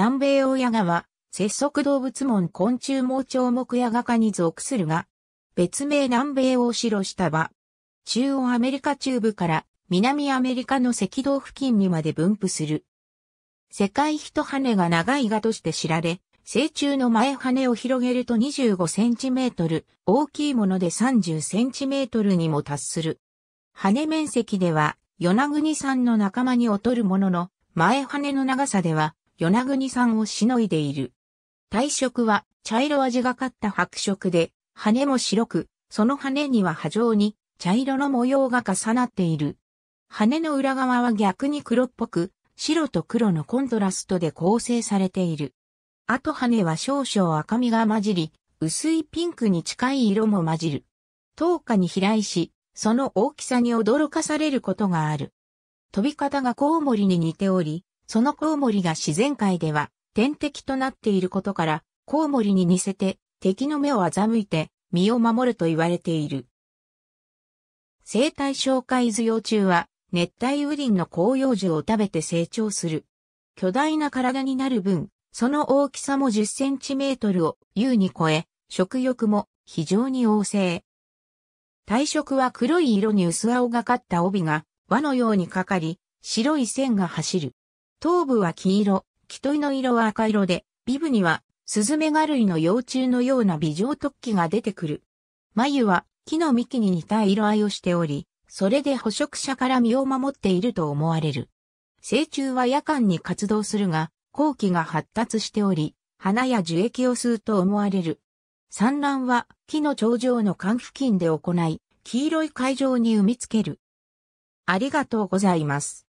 南米親ヤガは、節足動物門昆虫盲腸目ヤガ科に属するが、別名南米大白下場。中央アメリカ中部から南アメリカの赤道付近にまで分布する。世界一羽が長いがとして知られ、成虫の前羽を広げると25センチメートル、大きいもので30センチメートルにも達する。羽面積では、与那国産の仲間に劣るものの、前羽の長さでは、与那国んをしのいでいる。体色は茶色味がかった白色で、羽も白く、その羽には波状に茶色の模様が重なっている。羽の裏側は逆に黒っぽく、白と黒のコントラストで構成されている。後羽は少々赤みが混じり、薄いピンクに近い色も混じる。透過に飛来し、その大きさに驚かされることがある。飛び方がコウモリに似ており、そのコウモリが自然界では天敵となっていることから、コウモリに似せて敵の目を欺いて身を守ると言われている。生態紹介図幼虫は熱帯雨林の広葉樹を食べて成長する。巨大な体になる分、その大きさも10センチメートルを優に超え、食欲も非常に旺盛。体色は黒い色に薄青がかった帯が輪のようにかかり、白い線が走る。頭部は黄色、気取の色は赤色で、尾部には、スズメガ類の幼虫のような微状突起が出てくる。眉は木の幹に似た色合いをしており、それで捕食者から身を守っていると思われる。成虫は夜間に活動するが、後期が発達しており、花や樹液を吸うと思われる。産卵は木の頂上の管付近で行い、黄色い海上に産みつける。ありがとうございます。